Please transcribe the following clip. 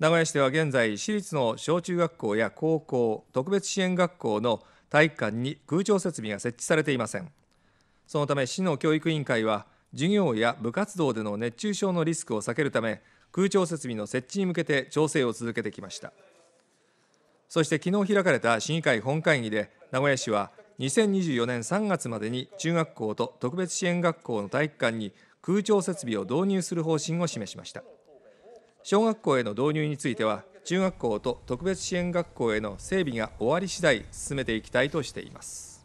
名古屋市では現在私立の小中学校や高校特別支援学校の体育館に空調設備が設置されていませんそのため市の教育委員会は授業や部活動での熱中症のリスクを避けるため空調設備の設置に向けて調整を続けてきましたそして昨日開かれた市議会本会議で名古屋市は2024年3月までに中学校と特別支援学校の体育館に空調設備を導入する方針を示しました小学校への導入については中学校と特別支援学校への整備が終わり次第進めていきたいとしています。